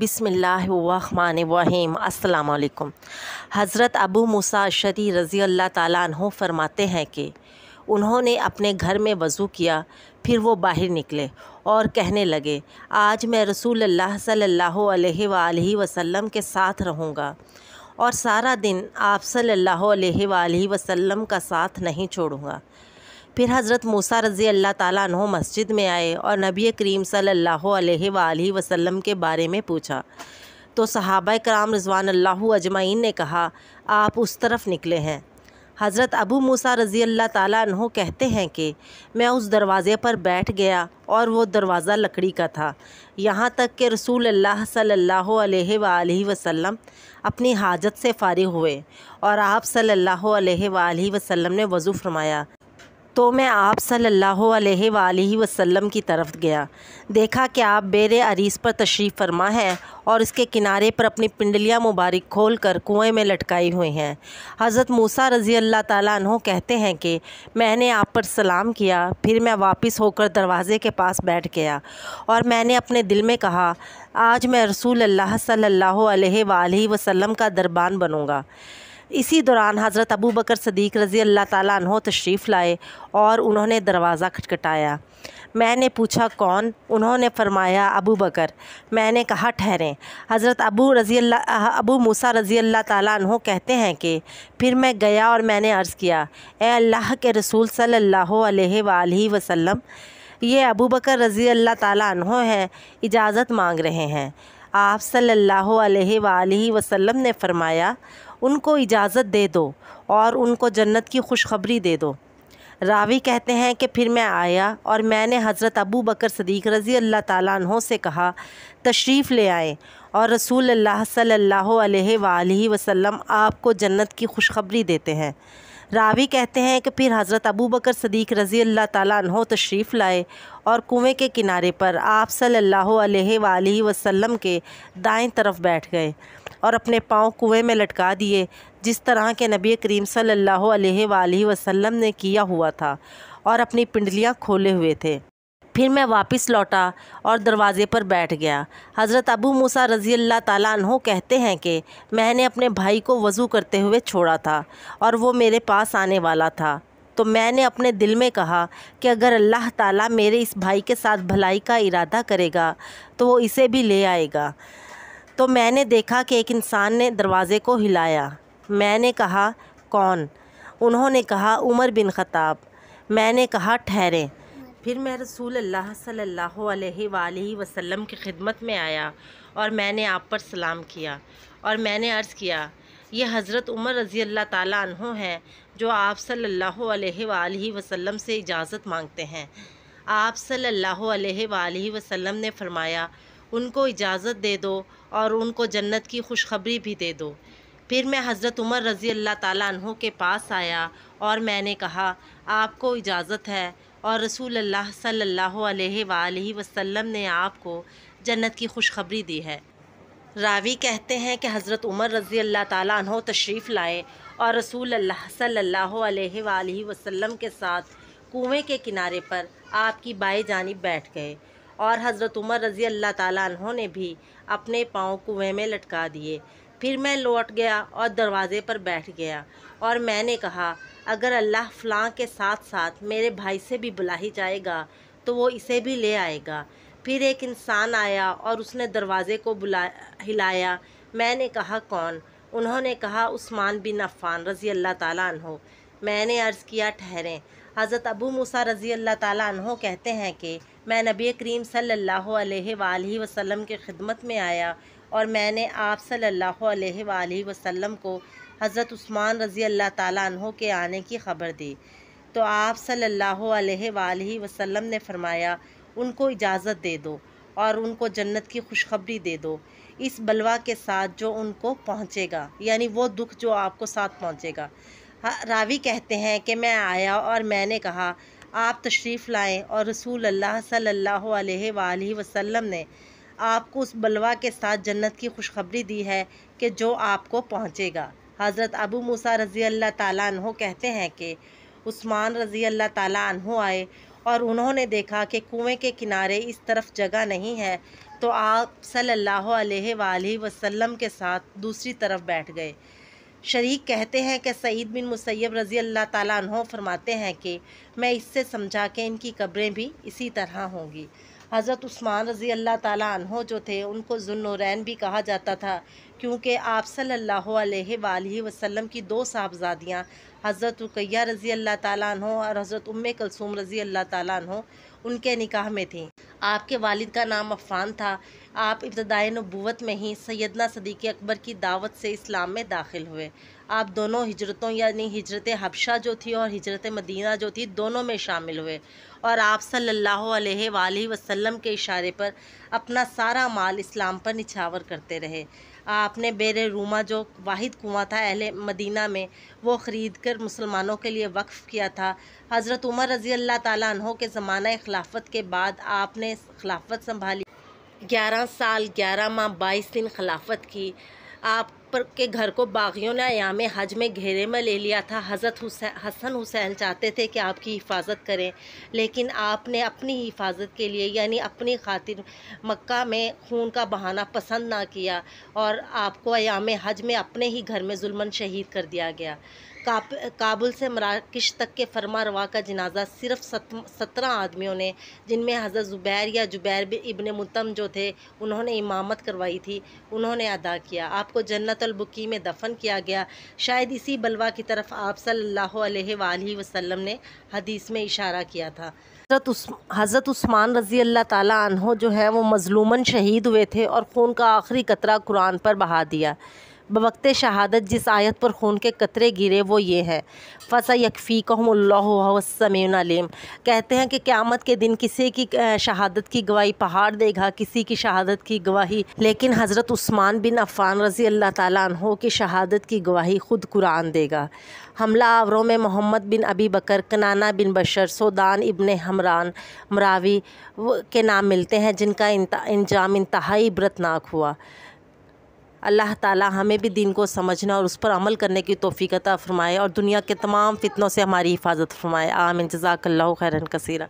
बिसमीम् अल्लाम हज़रत अबू मूसा शरी रज़ी अल्लाह ताली फरमाते हैं कि उन्होंने अपने घर में वज़ू किया फिर वो बाहर निकले और कहने लगे आज मैं रसूल अल्लाह सल्ला वसम के साथ रहूँगा और सारा दिन आप सल्ला वसम का साथ नहीं छोड़ूँगा फिर हज़रत मूसा रज़ी अल्लाह ताली मस्जिद में आए और नबी करीम सल्लल्लाहु अलैहि वसल्लम के बारे में पूछा तो सहाबा कराम रिजवान अल्लाह अजमाइन ने कहा आप उस तरफ निकले हैं हज़रत अबू मूसा रज़ी अल्लाह ताली कहते हैं कि मैं उस दरवाज़े पर बैठ गया और वो दरवाज़ा लकड़ी का था यहाँ तक कि रसूल अल्लाह सल्ला वसम अपनी हाजत से फ़ारि हुए और आप सल्ला वसम ने वज़ू फरमाया तो मैं आप सल्लल्लाहु अलैहि सल्ला वसल्लम की तरफ गया देखा कि आप बेर अरीस पर तशरीफ़ फरमा है और इसके किनारे पर अपनी पिंडलियाँ मुबारक खोल कर कुएँ में लटकाई हुई हैं हज़रत मूसा रज़ी अल्लाह तहों कहते हैं कि मैंने आप पर सलाम किया फिर मैं वापस होकर दरवाज़े के पास बैठ गया और मैंने अपने दिल में कहा आज मैं रसूल अल्लाह सल्लल्लाहु अलैहि वसल्लम का दरबान बनूँगा इसी दौरान हज़रत अबू बकर सदीक रज़ी अल्लाह तहों तशरीफ़ लाए और उन्होंने दरवाज़ा खटखटाया मैंने पूछा कौन उन्होंने फरमाया अबू बकर मैंने कहा ठहरें हज़रत अबू रज़ी अल्लाह अबू मूसा रज़ी अल्लाह तहों कहते हैं कि फिर मैं गया और मैंने अर्ज़ किया ए अल्लाह के रसूल सल्लल्लाहु अलैहि वसल्लम ये अबू बकर रज़ी अल्लाह तहों हैं इजाज़त मांग रहे हैं आप सल्लल्लाहु अलैहि वसल्लम ने फ़रमाया उनको इजाज़त दे दो और उनको जन्नत की खुशखबरी दे दो रावी कहते हैं कि फिर मैं आया और मैंने हज़रत अबू बकर सदीक रज़ी अल्लाह तहों से कहा तशरीफ़ ले आए और रसूल अल्लाह सल्लल्लाहु अलैहि वसल्लम आपको जन्नत की खुशखबरी देते हैं रावी कहते हैं कि फिर हज़रत अबू बकर सदीक रज़ी अल्लाह तालों तशरीफ़ लाए और कुएँ के किनारे पर आप सल्लल्लाहु अलैहि वसल्लम के दाएं तरफ बैठ गए और अपने पाँव कुएँ में लटका दिए जिस तरह के नबी करीम सल्ला वसम ने किया हुआ था और अपनी पिंडलियाँ खोले हुए थे फिर मैं वापस लौटा और दरवाज़े पर बैठ गया हज़रत अबू मूसा रज़ी अल्लाह तु कहते हैं कि मैंने अपने भाई को वज़ू करते हुए छोड़ा था और वो मेरे पास आने वाला था तो मैंने अपने दिल में कहा कि अगर अल्लाह ताला मेरे इस भाई के साथ भलाई का इरादा करेगा तो वो इसे भी ले आएगा तो मैंने देखा कि एक इंसान ने दरवाज़े को हिलाया मैंने कहा कौन उन्होंने कहा उमर बिन ख़ताब मैंने कहा ठहरे फिर मैं रसूल अल्लाह सल्लल्लाहु अलैहि वसल्लम की खिदमत में आया और मैंने आप पर सलाम किया और मैंने अर्ज़ किया ये हज़रत उमर रज़ी अल्लाह तहों हैं जो आप सल्लल्लाहु अलैहि वसल्लम से इजाज़त मांगते हैं आप सल्लल्लाहु अलैहि वसल्लम ने फ़रमाया उनको इजाज़त दे दो और उनको जन्नत की खुशखबरी भी दे दो फिर मैं हज़रत उमर रज़ी अल्लाह तु के पास आया और मैंने कहा आपको इजाज़त है और रसूल अल्लाह सल्लल्लाहु अलैहि वसल्लम ने आपको जन्नत की खुशखबरी दी है रावी कहते हैं कि हज़रत उमर रज़ी अल्लाह तु तशरीफ़ लाए और रसूल अल्लाह सल्लल्लाहु अलैहि वसल्लम के साथ कुएँ के किनारे पर आपकी बाई जानब बैठ गए और हज़रत उमर रज़ी अल्लाह तहों ने भी अपने पाँव कुएँ में लटका दिए फिर मैं लौट गया और दरवाज़े पर बैठ गया और मैंने कहा अगर अल्लाह फ़लाँ के साथ साथ मेरे भाई से भी बुला ही जाएगा तो वो इसे भी ले आएगा फिर एक इंसान आया और उसने दरवाज़े को बुला हिलाया मैंने कहा कौन उन्होंने कहा उस्मान बिन अफ़ान रज़ी अल्लाह तहों मैंने अर्ज़ किया ठहरें हज़रत अबू मूसा रज़ी अल्लाह तहों कहते हैं कि मैं नबी करीम सल्लल्लाहु अलैहि सल्ला वसल्लम की खिदमत में आया और मैंने आप सल्लल्लाहु अलैहि वसल्लम को हज़रत उस्मान रज़ी अल्लाह तहों के आने की ख़बर दी तो आप सल्लल्लाहु अलैहि वसल्लम ने फ़रमाया उनको इजाज़त दे दो और उनको जन्नत की खुशखबरी दे दो इस बलवा के साथ जो उनको पहुँचेगा यानी वो दुख जो आपको साथ पहुँचेगा हाँ, रावी कहते हैं कि मैं आया और मैंने कहा आप तशरीफ़ लाएं और रसूल अल्लाह सल्लल्लाहु अलैहि वसल्लम ने आपको उस बलवा के साथ जन्नत की खुशखबरी दी है कि जो आपको पहुँचेगा हज़रत अबू मूसा रज़ी अल्लाह तहु कहते हैं कि उस्मान रज़ी अल्लाह तु आए और उन्होंने देखा कि कुएं के किनारे इस तरफ जगह नहीं है तो आप सल्लल्लाहु अलैहि वसल्लम के साथ दूसरी तरफ बैठ गए शरीक कहते हैं कि सईद बिन मुसैब रज़ी अल्लाह तहों फरमाते हैं कि मैं इससे समझा के इनकी कब्रें भी इसी तरह होंगी हज़रत उस्मान रज़ी अल्लाह तहों जो थे उनको जुल्नरैन भी कहा जाता था क्योंकि आप सल्ला वसम की दो साहबजादियाँ हज़रत रुकैया रज़ी अल्लाह तहों और हज़रत उम कलसूम रज़ी अल्लाह तहों उनके निकाह में थीं आपके वालिद का नाम अफ़ान था आप इब्तदाई नबूत में ही सैदना सदीक़ अकबर की दावत से इस्लाम में दाखिल हुए आप दोनों हिजरतों यानी हिजरत हबशा जो थी और हिजरत मदीना जो थी दोनों में शामिल हुए और आप सल्ला वसलम के इशारे पर अपना सारा माल इस्लाम पर निछावर करते रहे आपने बेर रूमा जो वाहिद कुआँ था अहले मदीना में वो ख़रीद कर मुसलमानों के लिए वक्फ़ किया था हज़रत उमर रज़ी अल्लाह तहों के ज़माना खिलाफत के बाद आपने खिलाफत संभाली ग्यारह साल ग्यारह माह बाईस दिन खिलाफत की आप पर के घर को बागियों ने अयाम हज में घेरे में ले लिया था हज़रत हसन हुसैन चाहते थे कि आपकी हिफाजत करें लेकिन आपने अपनी हिफाजत के लिए यानी अपनी खातिर मक्का में खून का बहाना पसंद ना किया और आपको अयाम हज में अपने ही घर में जुल्मन शहीद कर दिया गया काब, काबुल से मराकश तक के फरमा रवा का जनाजा सिर्फ सत्रह आदमियों ने जिनमें हज़रत ज़ुबैर या जुबैर इबन मुतम जो थे उन्होंने इमामत करवाई थी उन्होंने अदा किया आपको जन्नत बैतुलबकी में दफन किया गया शायद इसी बलवा की तरफ आप सल्लल्लाहु अलैहि वसल्लम ने हदीस में इशारा किया था हज़रत हज़रत उस्मान रज़ी अल्लाह ताला जो है वो मजलूमन शहीद हुए थे और खून का आखिरी कतरा कुरान पर बहा दिया बवक्त शहादत जिस आयत पर खून के कतरे गिरे वो ये है फ़सा यकफ़ी कहमीम कहते हैं कि क़्यामत के दिन किसी की शहादत की गवाही पहाड़ देगा किसी की शहादत की गवाही लेकिन हज़रत उस्मान बिन अफ़ान रज़ी अल्लाह तहो की शहादत की गवाही ख़ुद कुरान देगा हमला आवरों में मोहम्मद बिन अबी बकर कनाना बिन बशर सोदान इबन हमरान मरावी के नाम मिलते हैं जिनका इंजाम इंतहाई इबरतनाक हुआ अल्लाह ताला हमें भी दिन को समझना और उस पर अमल करने की तोफ़ीकता फ़रमाए और दुनिया के तमाम फितनों से हमारी हिफाजत फ़रमाए आमिन जजाकल्ला खैरन कसीरा